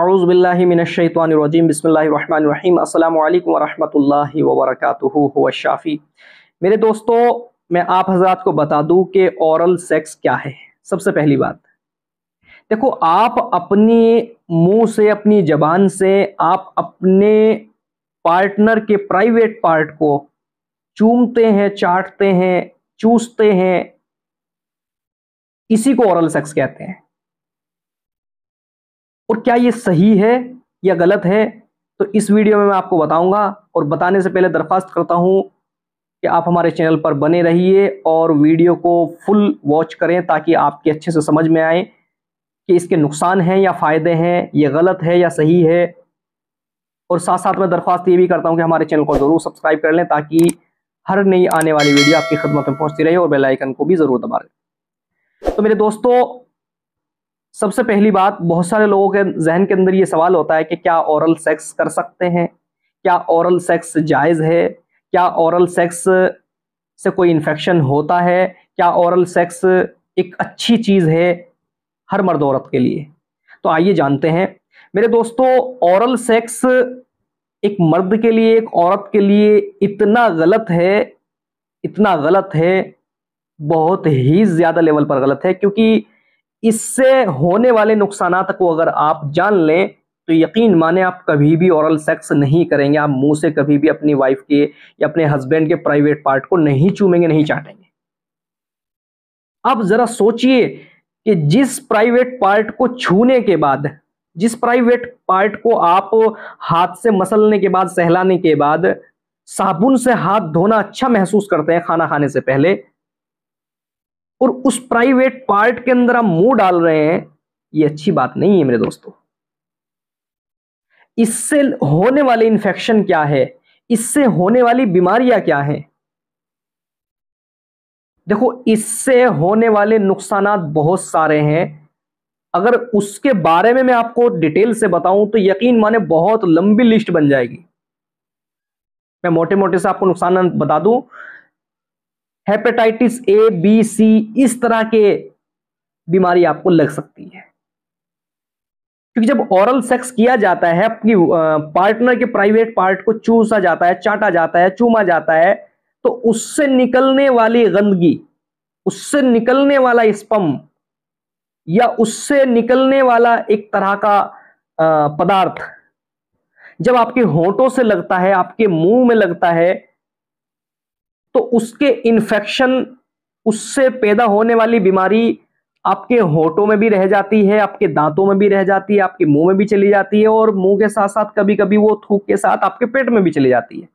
आउज़बिल्लिमिनशैतवानरजीम बसमीम अल्लाम वरहमल वबरक शाफ़ी मेरे दोस्तों मैं आप हजरात को बता दूं कि औरल सेक्स क्या है सबसे पहली बात देखो आप अपने मुंह से अपनी जबान से आप अपने पार्टनर के प्राइवेट पार्ट को चूमते हैं चाटते हैं चूसते हैं इसी को औरल सेक्स कहते हैं और क्या ये सही है या गलत है तो इस वीडियो में मैं आपको बताऊंगा और बताने से पहले दरख्वास्त करता हूं कि आप हमारे चैनल पर बने रहिए और वीडियो को फुल वॉच करें ताकि आपके अच्छे से समझ में आए कि इसके नुकसान हैं या फ़ायदे हैं ये गलत है या सही है और साथ साथ मैं दरख्वास्त ये भी करता हूँ कि हमारे चैनल को ज़रूर सब्सक्राइब कर लें ताकि हर नई आने वाली वीडियो आपकी खदमत में पहुँचती रहे और बेलाइकन को भी ज़रूर दबा लें तो मेरे दोस्तों सबसे पहली बात बहुत सारे लोगों के जहन के अंदर ये सवाल होता है कि क्या औरल सेक्स कर सकते हैं क्या औरल सेक्स जायज़ है क्या औरल सेक्स से कोई इन्फेक्शन होता है क्या औरल सेक्स एक अच्छी चीज़ है हर मर्द औरत के लिए तो आइए जानते हैं मेरे दोस्तों औरल सेक्स एक मर्द के लिए एक औरत के लिए इतना गलत है इतना गलत है बहुत ही ज़्यादा लेवल पर गलत है क्योंकि इससे होने वाले नुकसान को अगर आप जान लें तो यकीन माने आप कभी भी औरल सेक्स नहीं करेंगे आप मुंह से कभी भी अपनी वाइफ के या अपने हस्बैंड के प्राइवेट पार्ट को नहीं चूमेंगे नहीं चाटेंगे अब जरा सोचिए कि जिस प्राइवेट पार्ट को छूने के बाद जिस प्राइवेट पार्ट को आप हाथ से मसलने के बाद सहलाने के बाद साबुन से हाथ धोना अच्छा महसूस करते हैं खाना खाने से पहले और उस प्राइवेट पार्ट के अंदर आप मुंह डाल रहे हैं ये अच्छी बात नहीं है मेरे दोस्तों इससे होने वाले इंफेक्शन क्या है इससे होने वाली बीमारियां क्या है देखो इससे होने वाले नुकसान बहुत सारे हैं अगर उसके बारे में मैं आपको डिटेल से बताऊं तो यकीन माने बहुत लंबी लिस्ट बन जाएगी मैं मोटे मोटे से आपको नुकसान बता दूं हेपेटाइटिस ए बी सी इस तरह के बीमारी आपको लग सकती है क्योंकि जब ओरल सेक्स किया जाता है अपनी पार्टनर के प्राइवेट पार्ट को चूसा जाता है चाटा जाता है चूमा जाता है तो उससे निकलने वाली गंदगी उससे निकलने वाला स्पम या उससे निकलने वाला एक तरह का पदार्थ जब आपके होठों से लगता है आपके मुंह में लगता है तो उसके इन्फेक्शन उससे पैदा होने वाली बीमारी आपके होठों में भी रह जाती है आपके दांतों में भी रह जाती है आपके मुंह में भी चली जाती है और मुंह के साथ साथ कभी कभी वो थूक के साथ आपके पेट में भी चली जाती है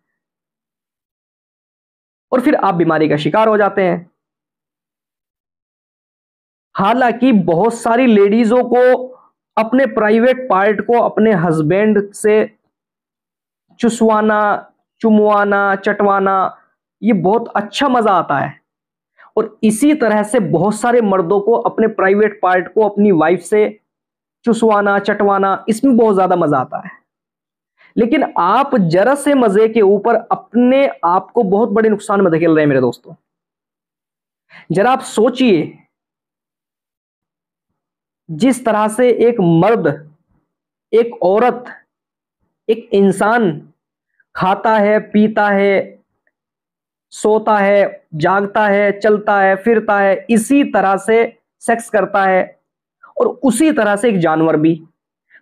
और फिर आप बीमारी का शिकार हो जाते हैं हालांकि बहुत सारी लेडीजों को अपने प्राइवेट पार्ट को अपने हस्बैंड से चुसवाना चुमवाना चटवाना ये बहुत अच्छा मजा आता है और इसी तरह से बहुत सारे मर्दों को अपने प्राइवेट पार्ट को अपनी वाइफ से चुसवाना चटवाना इसमें बहुत ज्यादा मजा आता है लेकिन आप जरा से मजे के ऊपर अपने आप को बहुत बड़े नुकसान में धकेल रहे हैं मेरे दोस्तों जरा आप सोचिए जिस तरह से एक मर्द एक औरत एक इंसान खाता है पीता है सोता है जागता है चलता है फिरता है इसी तरह से सेक्स करता है और उसी तरह से एक जानवर भी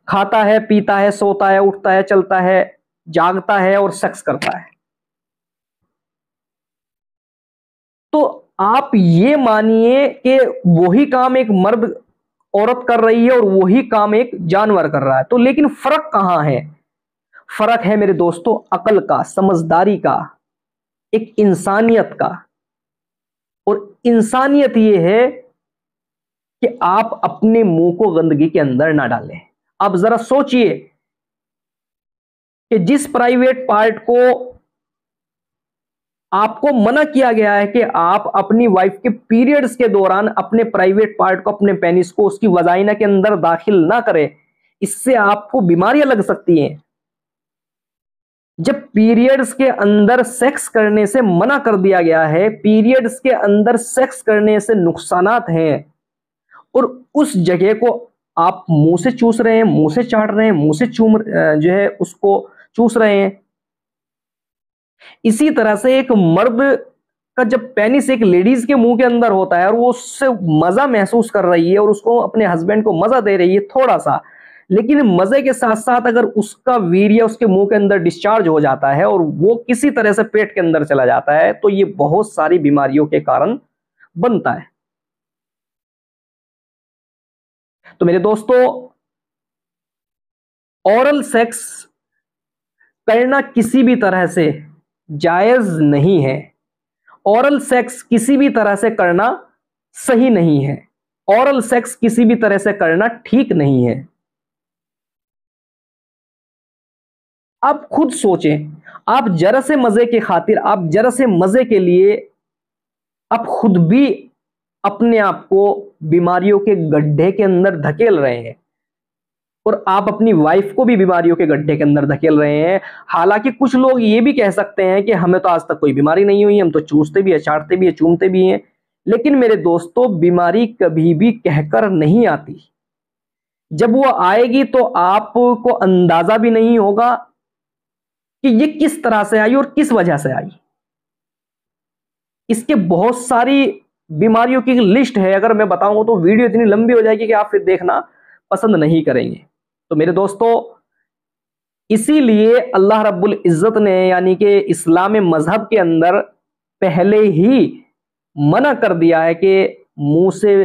खाता है पीता है सोता है उठता है चलता है जागता है और सेक्स करता है तो आप ये मानिए कि वही काम एक मर्द औरत कर रही है और वही काम एक जानवर कर रहा है तो लेकिन फर्क कहाँ है फर्क है मेरे दोस्तों अकल का समझदारी का एक इंसानियत का और इंसानियत ये है कि आप अपने मुंह को गंदगी के अंदर ना डालें आप जरा सोचिए कि जिस प्राइवेट पार्ट को आपको मना किया गया है कि आप अपनी वाइफ के पीरियड्स के दौरान अपने प्राइवेट पार्ट को अपने पेनिस को उसकी वजाइना के अंदर दाखिल ना करें इससे आपको बीमारियां लग सकती हैं जब पीरियड्स के अंदर सेक्स करने से मना कर दिया गया है पीरियड्स के अंदर सेक्स करने से नुकसान हैं और उस जगह को आप मुंह से चूस रहे हैं मुंह से चाट रहे हैं मुंह से चूम जो है उसको चूस रहे हैं इसी तरह से एक मर्द का जब पेनिस एक लेडीज के मुंह के अंदर होता है और वो उससे मजा महसूस कर रही है और उसको अपने हस्बैंड को मजा दे रही है थोड़ा सा लेकिन मजे के साथ साथ अगर उसका वीर्य उसके मुंह के अंदर डिस्चार्ज हो जाता है और वो किसी तरह से पेट के अंदर चला जाता है तो ये बहुत सारी बीमारियों के कारण बनता है तो मेरे दोस्तों ओरल सेक्स करना किसी भी तरह से जायज नहीं है ओरल सेक्स किसी भी तरह से करना सही नहीं है ओरल सेक्स किसी भी तरह से करना ठीक नहीं है आप खुद सोचें आप जरा से मजे के खातिर आप जरा से मजे के लिए आप खुद भी अपने आप को बीमारियों के गड्ढे के अंदर धकेल रहे हैं और आप अपनी वाइफ को भी बीमारियों के गड्ढे के अंदर धकेल रहे हैं हालांकि कुछ लोग ये भी कह सकते हैं कि हमें तो आज तक कोई बीमारी नहीं हुई हम तो चूसते भी है चाटते भी है चूमते भी हैं लेकिन मेरे दोस्तों बीमारी कभी भी कहकर नहीं आती जब वो आएगी तो आपको अंदाजा भी नहीं होगा कि ये किस तरह से आई और किस वजह से आई इसके बहुत सारी बीमारियों की लिस्ट है अगर मैं बताऊंगा तो वीडियो इतनी लंबी हो जाएगी कि आप फिर देखना पसंद नहीं करेंगे तो मेरे दोस्तों इसीलिए अल्लाह रब्बुल इज़्ज़त ने यानी कि इस्लाम मज़हब के अंदर पहले ही मना कर दिया है कि मुंह से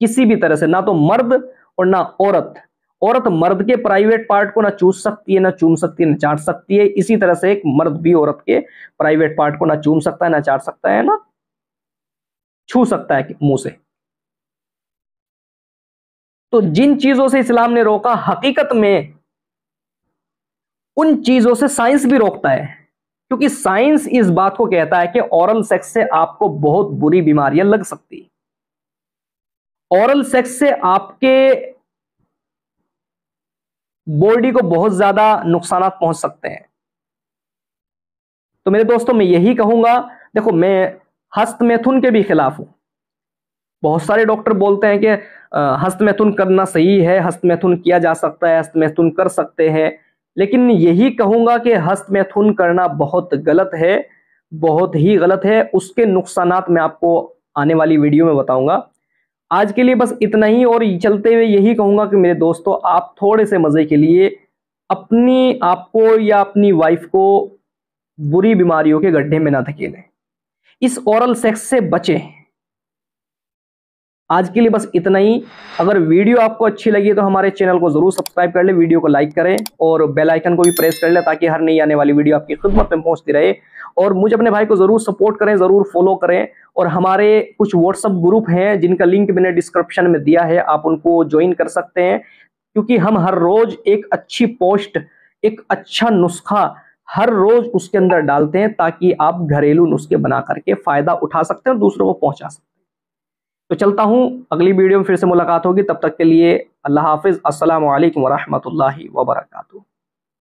किसी भी तरह से ना तो मर्द और ना औरत औरत मर्द के प्राइवेट पार्ट को ना चूस सकती है ना चूम सकती है ना चाट सकती है इसी तरह से एक मर्द भी औरत के प्राइवेट पार्ट को ना चूम सकता है ना चाट सकता है ना छू सकता है मुंह से तो जिन चीजों से इस्लाम ने रोका हकीकत में उन चीजों से साइंस भी रोकता है क्योंकि साइंस इस बात को कहता है कि ओरल सेक्स से आपको बहुत बुरी बीमारियां लग सकती है ओरल सेक्स से आपके बॉडी को बहुत ज्यादा नुकसान पहुंच सकते हैं तो मेरे दोस्तों मैं यही कहूंगा देखो मैं हस्त मैथुन के भी खिलाफ हूं बहुत सारे डॉक्टर बोलते हैं कि हस्त मैथुन करना सही है हस्त मैथुन किया जा सकता है हस्त मैथुन कर सकते हैं लेकिन यही कहूंगा कि हस्त मैथुन करना बहुत गलत है बहुत ही गलत है उसके नुकसानात मैं आपको आने वाली वीडियो में बताऊंगा आज के लिए बस इतना ही और चलते हुए यही कहूँगा कि मेरे दोस्तों आप थोड़े से मज़े के लिए अपनी आपको या अपनी वाइफ को बुरी बीमारियों के गड्ढे में ना धकेलें इस ओरल सेक्स से बचें आज के लिए बस इतना ही अगर वीडियो आपको अच्छी लगी तो हमारे चैनल को जरूर सब्सक्राइब कर ले वीडियो को लाइक करें और बेल आइकन को भी प्रेस कर ले ताकि हर नई आने वाली वीडियो आपकी खिदमत में पहुंचती रहे और मुझे अपने भाई को जरूर सपोर्ट करें जरूर फॉलो करें और हमारे कुछ व्हाट्सअप ग्रुप हैं जिनका लिंक मैंने डिस्क्रिप्शन में दिया है आप उनको ज्वाइन कर सकते हैं क्योंकि हम हर रोज एक अच्छी पोस्ट एक अच्छा नुस्खा हर रोज उसके अंदर डालते हैं ताकि आप घरेलू नुस्खे बना करके फायदा उठा सकते हैं और दूसरों को पहुंचा सकते हैं तो चलता हूँ अगली वीडियो में फिर से मुलाकात होगी तब तक के लिए अल्लाह हाफिज़ असलकम वरहमल वर्का